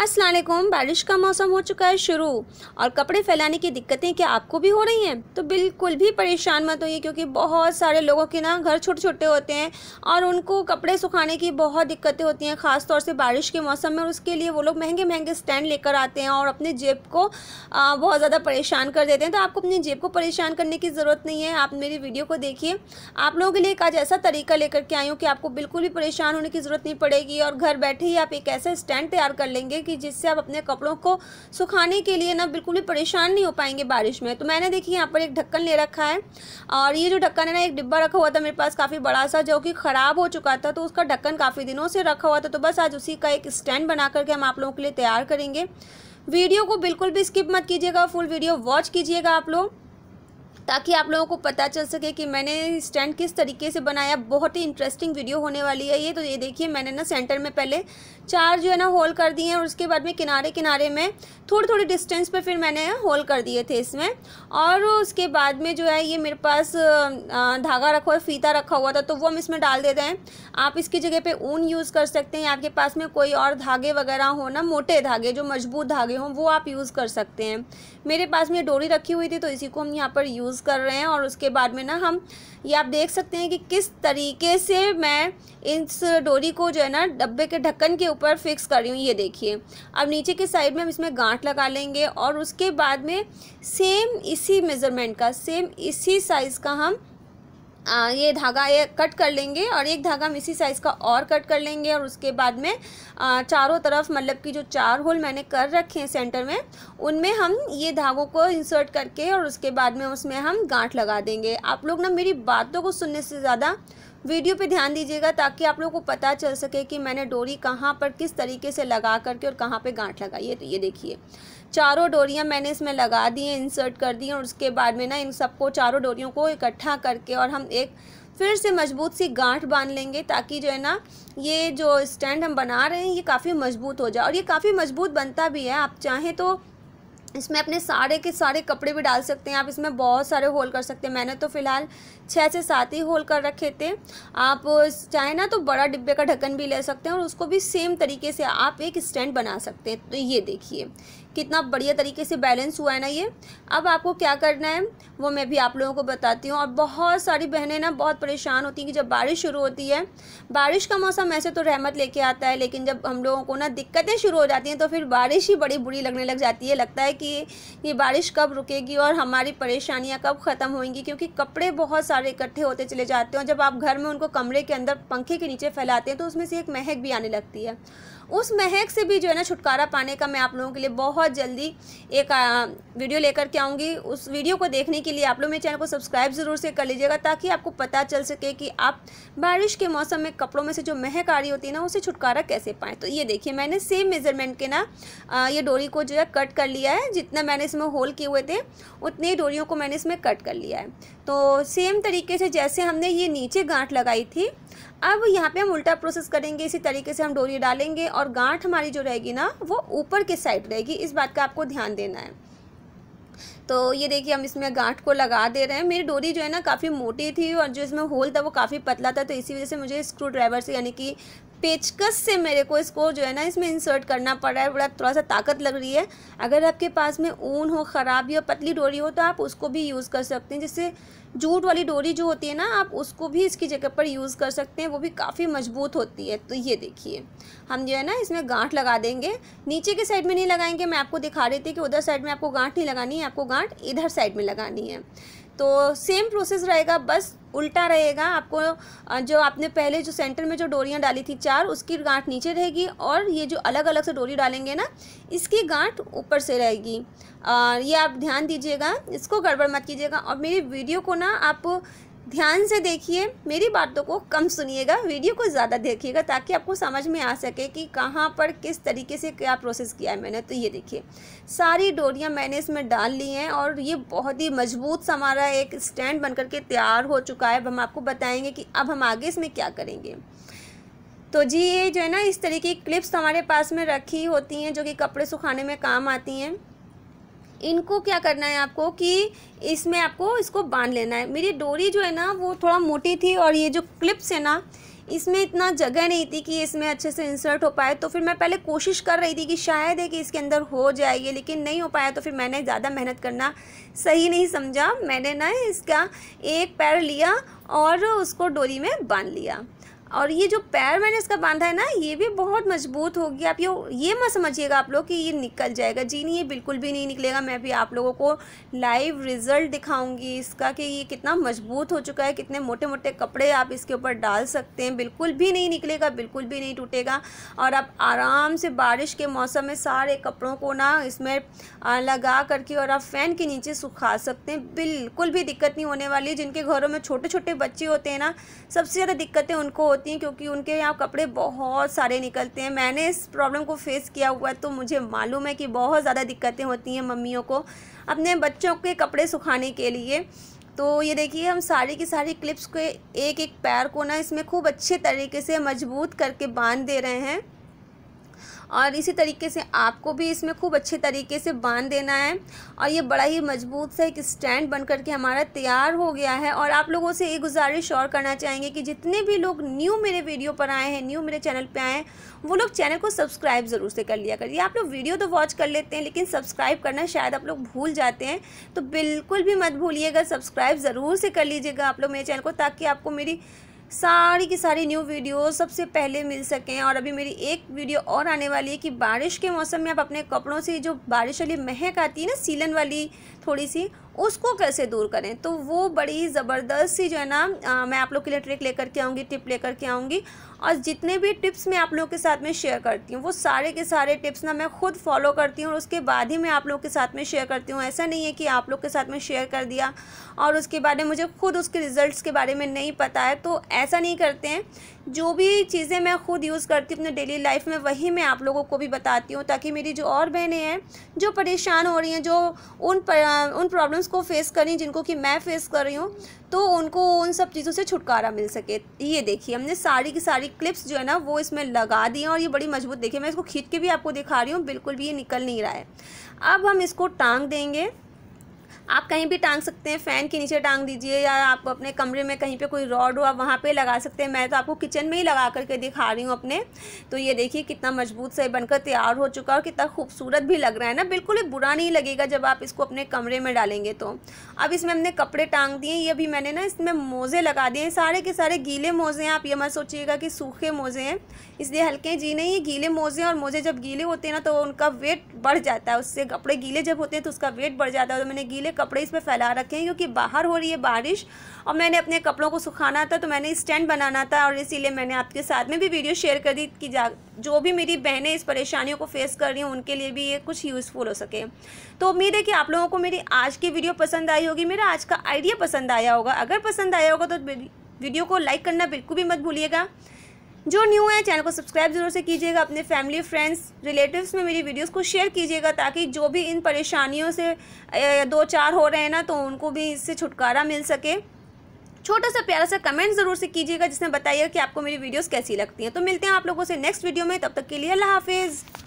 असलम बारिश का मौसम हो चुका है शुरू और कपड़े फैलाने की दिक्कतें क्या आपको भी हो रही हैं तो बिल्कुल भी परेशान मत होइए क्योंकि बहुत सारे लोगों के ना घर छोटे छोटे होते हैं और उनको कपड़े सुखाने की बहुत दिक्कतें होती हैं ख़ास तौर से बारिश के मौसम में और उसके लिए वो लोग महंगे महंगे स्टैंड लेकर आते हैं और अपने जेब को बहुत ज़्यादा परेशान कर देते हैं तो आपको अपनी जेब को परेशान करने की ज़रूरत नहीं है आप मेरी वीडियो को देखिए आप लोगों के लिए एक आज ऐसा तरीका लेकर के आई हूँ कि आपको बिल्कुल भी परेशान होने की ज़रूरत नहीं पड़ेगी और घर बैठे ही आप एक ऐसा स्टैंड तैयार कर लेंगे कि जिससे आप अपने कपड़ों को सुखाने के लिए ना बिल्कुल भी परेशान नहीं हो पाएंगे बारिश में तो मैंने देखिए यहाँ पर एक ढक्कन ले रखा है और ये जो ढक्कन है ना एक डिब्बा रखा हुआ था मेरे पास काफ़ी बड़ा सा जो कि ख़राब हो चुका था तो उसका ढक्कन काफ़ी दिनों से रखा हुआ था तो बस आज उसी का एक स्टैंड बना करके हम आप लोगों के लिए तैयार करेंगे वीडियो को बिल्कुल भी स्किप मत कीजिएगा फुल वीडियो वॉच कीजिएगा आप लोग ताकि आप लोगों को पता चल सके कि मैंने स्टैंड किस तरीके से बनाया बहुत ही इंटरेस्टिंग वीडियो होने वाली है ये तो ये देखिए मैंने ना सेंटर में पहले चार जो है ना होल कर दिए हैं और उसके बाद में किनारे किनारे में थोड़ी थोड़ी डिस्टेंस पर फिर मैंने होल कर दिए थे इसमें और उसके बाद में जो है ये मेरे पास धागा रखा हुआ फीता रखा हुआ था तो वो हम इसमें डाल देते हैं आप इसकी जगह पर ऊन यूज़ कर सकते हैं आपके पास में कोई और धागे वगैरह हो ना मोटे धागे जो मजबूत धागे हों वो आप यूज़ कर सकते हैं मेरे पास में डोरी रखी हुई थी तो इसी को हम यहाँ पर यूज़ यूज़ कर रहे हैं और उसके बाद में ना हम ये आप देख सकते हैं कि किस तरीके से मैं इस डोरी को जो है ना डब्बे के ढक्कन के ऊपर फिक्स कर रही हूँ ये देखिए अब नीचे के साइड में हम इसमें गांठ लगा लेंगे और उसके बाद में सेम इसी मेज़रमेंट का सेम इसी साइज़ का हम आ, ये धागा ये कट कर लेंगे और एक धागा हम इसी साइज़ का और कट कर लेंगे और उसके बाद में आ, चारों तरफ मतलब कि जो चार होल मैंने कर रखे हैं सेंटर में उनमें हम ये धागों को इंसर्ट करके और उसके बाद में उसमें हम गांठ लगा देंगे आप लोग ना मेरी बातों को सुनने से ज़्यादा वीडियो पे ध्यान दीजिएगा ताकि आप लोगों को पता चल सके कि मैंने डोरी कहाँ पर किस तरीके से लगा करके और कहाँ पे गांठ लगाई है तो ये देखिए चारों डोरियाँ मैंने इसमें लगा दी हैं इंसर्ट कर दी हैं और उसके बाद में ना इन सबको चारों डोरियों को इकट्ठा करके और हम एक फिर से मजबूत सी गांठ बांध लेंगे ताकि जो है ना ये जो स्टैंड हम बना रहे हैं ये काफ़ी मजबूत हो जाए और ये काफ़ी मजबूत बनता भी है आप चाहें तो इसमें अपने सारे के सारे कपड़े भी डाल सकते हैं आप इसमें बहुत सारे होल कर सकते हैं मैंने तो फ़िलहाल छः से सात ही होल कर रखे थे आप चाहे ना तो बड़ा डिब्बे का ढक्कन भी ले सकते हैं और उसको भी सेम तरीके से आप एक स्टैंड बना सकते हैं तो ये देखिए कितना बढ़िया तरीके से बैलेंस हुआ है ना ये अब आपको क्या करना है वो मैं भी आप लोगों को बताती हूँ और बहुत सारी बहनें ना बहुत परेशान होती हैं कि जब बारिश शुरू होती है बारिश का मौसम ऐसे तो रहमत लेके आता है लेकिन जब हम लोगों को ना दिक्कतें शुरू हो जाती हैं तो फिर बारिश ही बड़ी बुरी लगने लग जाती है लगता है कि ये बारिश कब रुकेगी और हमारी परेशानियाँ कब ख़त्म होंगी क्योंकि कपड़े बहुत सारे इकट्ठे होते चले जाते हैं जब आप घर में उनको कमरे के अंदर पंखे के नीचे फैलाते हैं तो उसमें से एक महक भी आने लगती है उस महक से भी जो है ना छुटकारा पाने का मैं आप लोगों के लिए बहुत जल्दी एक वीडियो लेकर के आऊँगी उस वीडियो को देखने के लिए आप लोग मेरे चैनल को सब्सक्राइब ज़रूर से कर लीजिएगा ताकि आपको पता चल सके कि आप बारिश के मौसम में कपड़ों में से जो महक आ रही होती है ना उसे छुटकारा कैसे पाएँ तो ये देखिए मैंने सेम मेज़रमेंट के ना ये डोरी को जो है कट कर लिया है जितना मैंने इसमें होल किए हुए थे उतने ही डोरियों को मैंने इसमें कट कर लिया है तो सेम तरीके से जैसे हमने ये नीचे गांठ लगाई थी अब यहाँ पे हम उल्टा प्रोसेस करेंगे इसी तरीके से हम डोरी डालेंगे और गांठ हमारी जो रहेगी ना वो ऊपर के साइड रहेगी इस बात का आपको ध्यान देना है तो ये देखिए हम इसमें गांठ को लगा दे रहे हैं मेरी डोरी जो है ना काफ़ी मोटी थी और जो इसमें होल था वो काफ़ी पतला था तो इसी वजह से मुझे स्क्रू ड्राइवर से यानी कि पेचकस से मेरे को इसको जो है ना इसमें इंसर्ट करना पड़ रहा है बड़ा थोड़ा सा ताकत लग रही है अगर आपके पास में ऊन हो ख़राब या पतली डोरी हो तो आप उसको भी यूज़ कर सकते हैं जिससे जूट वाली डोरी जो होती है ना आप उसको भी इसकी जगह पर यूज़ कर सकते हैं वो भी काफ़ी मजबूत होती है तो ये देखिए हम जो है ना इसमें गांठ लगा देंगे नीचे के साइड में नहीं लगाएंगे मैं आपको दिखा रही थी कि उधर साइड में आपको गांठ नहीं लगानी है आपको गांठ इधर साइड में लगानी है तो सेम प्रोसेस रहेगा बस उल्टा रहेगा आपको जो आपने पहले जो सेंटर में जो डोरियाँ डाली थी चार उसकी गांठ नीचे रहेगी और ये जो अलग अलग से डोरी डालेंगे ना इसकी गांठ ऊपर से रहेगी ये आप ध्यान दीजिएगा इसको गड़बड़ मत कीजिएगा और मेरी वीडियो को ना आप ध्यान से देखिए मेरी बातों को कम सुनिएगा वीडियो को ज़्यादा देखिएगा ताकि आपको समझ में आ सके कि कहाँ पर किस तरीके से क्या प्रोसेस किया है मैंने तो ये देखिए सारी डोरियाँ मैंने इसमें डाल ली हैं और ये बहुत ही मजबूत सा हमारा एक स्टैंड बन करके तैयार हो चुका है अब हम आपको बताएंगे कि अब हम आगे इसमें क्या करेंगे तो जी ये जो है ना इस तरीके की क्लिप्स हमारे पास में रखी होती हैं जो कि कपड़े सुखाने में काम आती हैं इनको क्या करना है आपको कि इसमें आपको इसको बांध लेना है मेरी डोरी जो है ना वो थोड़ा मोटी थी और ये जो क्लिप्स है ना इसमें इतना जगह नहीं थी कि इसमें अच्छे से इंसर्ट हो पाए तो फिर मैं पहले कोशिश कर रही थी कि शायद है कि इसके अंदर हो जाएगी लेकिन नहीं हो पाया तो फिर मैंने ज़्यादा मेहनत करना सही नहीं समझा मैंने ना इसका एक पैर लिया और उसको डोरी में बांध लिया और ये जो पैर मैंने इसका बांधा है ना ये भी बहुत मजबूत होगी आप ये ये मत समझिएगा आप लोग कि ये निकल जाएगा जी नहीं ये बिल्कुल भी नहीं निकलेगा मैं भी आप लोगों को लाइव रिज़ल्ट दिखाऊंगी इसका कि ये कितना मजबूत हो चुका है कितने मोटे मोटे कपड़े आप इसके ऊपर डाल सकते हैं बिल्कुल भी नहीं निकलेगा बिल्कुल भी नहीं टूटेगा और आप आराम से बारिश के मौसम में सारे कपड़ों को ना इसमें लगा करके और आप फ़ैन के नीचे सुखा सकते हैं बिल्कुल भी दिक्कत नहीं होने वाली जिनके घरों में छोटे छोटे बच्चे होते हैं ना सबसे ज़्यादा दिक्कतें उनको होती हैं क्योंकि उनके यहाँ कपड़े बहुत सारे निकलते हैं मैंने इस प्रॉब्लम को फेस किया हुआ है तो मुझे मालूम है कि बहुत ज़्यादा दिक्कतें होती हैं मम्मियों को अपने बच्चों के कपड़े सुखाने के लिए तो ये देखिए हम सारी की सारी क्लिप्स के एक एक पैर को ना इसमें खूब अच्छे तरीके से मजबूत करके बांध दे रहे हैं और इसी तरीके से आपको भी इसमें खूब अच्छे तरीके से बांध देना है और ये बड़ा ही मजबूत सा एक स्टैंड बन करके हमारा तैयार हो गया है और आप लोगों से ये गुजारिश और करना चाहेंगे कि जितने भी लोग न्यू मेरे वीडियो पर आए हैं न्यू मेरे चैनल पर आए हैं वो लोग चैनल को सब्सक्राइब ज़रूर से कर लिया करिए आप लोग वीडियो तो वॉच कर लेते हैं लेकिन सब्सक्राइब करना शायद आप लोग भूल जाते हैं तो बिल्कुल भी मत भूलिएगा सब्सक्राइब ज़रूर से कर लीजिएगा आप लोग मेरे चैनल को ताकि आपको मेरी सारी की सारी न्यू वीडियो सबसे पहले मिल सकें और अभी मेरी एक वीडियो और आने वाली है कि बारिश के मौसम में आप अपने कपड़ों से जो बारिश वाली महक आती है ना सीलन वाली थोड़ी सी उसको कैसे दूर करें तो वो बड़ी ज़बरदस्त सी जो है ना आ, मैं आप लोग के लिए ट्रिक लेकर के आऊँगी टिप लेकर के आऊँगी और जितने भी टिप्स मैं आप लोग के साथ में शेयर करती हूँ वो सारे के सारे टिप्स ना मैं खुद फॉलो करती हूँ और उसके बाद ही मैं आप लोगों के साथ में शेयर करती हूँ ऐसा नहीं है कि आप लोग के साथ में शेयर कर दिया और उसके बाद में मुझे खुद उसके रिज़ल्ट के बारे में नहीं पता है तो ऐसा नहीं करते हैं जो भी चीज़ें मैं खुद यूज़ करती हूँ अपने डेली लाइफ में वही मैं आप लोगों को भी बताती हूँ ताकि मेरी जो और बहनें हैं जो परेशान हो रही हैं जो उन पर, उन प्रॉब्लम्स को फेस कर रही जिनको कि मैं फेस कर रही हूँ तो उनको उन सब चीज़ों से छुटकारा मिल सके ये देखिए हमने सारी की सारी क्लिप्स जो है ना वो इसमें लगा दी हैं और ये बड़ी मजबूत देखिए मैं इसको खींच के भी आपको दिखा रही हूँ बिल्कुल भी ये निकल नहीं रहा है अब हम इसको टांग देंगे आप कहीं भी टांग सकते सकते हैं फ़ैन के नीचे टांग दीजिए या आप अपने कमरे में कहीं पे कोई रॉड हो आप वहाँ पे लगा सकते हैं मैं तो आपको किचन में ही लगा करके दिखा रही हूँ अपने तो ये देखिए कितना मजबूत से बनकर तैयार हो चुका है और कितना खूबसूरत भी लग रहा है ना बिल्कुल ही बुरा नहीं लगेगा जब आप इसको अपने कमरे में डालेंगे तो अब इसमें हमने कपड़े टांग दिए ये भी मैंने ना इसमें मोज़े लगा दिए सारे के सारे गीले मोज़े हैं आप ये मत सोचिएगा कि सूखे मोज़े हैं इसलिए हल्के जी नहीं ये गीले मोज़े और मोज़े जब गीले होते हैं ना तो उनका वेट बढ़ जाता है उससे कपड़े गीले जब होते हैं तो उसका वेट बढ़ जाता है तो मैंने गीले कपड़े इस पर फैला रखे रखे हैं क्योंकि बाहर हो रही है बारिश और मैंने अपने कपड़ों को सुखाना था तो मैंने स्टैंड बनाना था और इसीलिए मैंने आपके साथ में भी वीडियो शेयर कर दी कि जा जो भी मेरी बहनें इस परेशानियों को फेस कर रही हैं उनके लिए भी ये कुछ यूज़फुल हो सके तो उम्मीद है कि आप लोगों को मेरी आज की वीडियो पसंद आई होगी मेरा आज का आइडिया पसंद आया होगा अगर पसंद आया होगा तो वीडियो को लाइक करना बिल्कुल भी मत भूलिएगा जो न्यू है चैनल को सब्सक्राइब जरूर से कीजिएगा अपने फैमिली फ्रेंड्स रिलेटिव्स में मेरी वीडियोस को शेयर कीजिएगा ताकि जो भी इन परेशानियों से दो चार हो रहे हैं ना तो उनको भी इससे छुटकारा मिल सके छोटा सा प्यारा सा कमेंट जरूर से कीजिएगा जिसमें बताइएगा कि आपको मेरी वीडियोस कैसी लगती हैं तो मिलते हैं आप लोगों से नेक्स्ट वीडियो में तब तक के लिए अल्लाह हाफिज़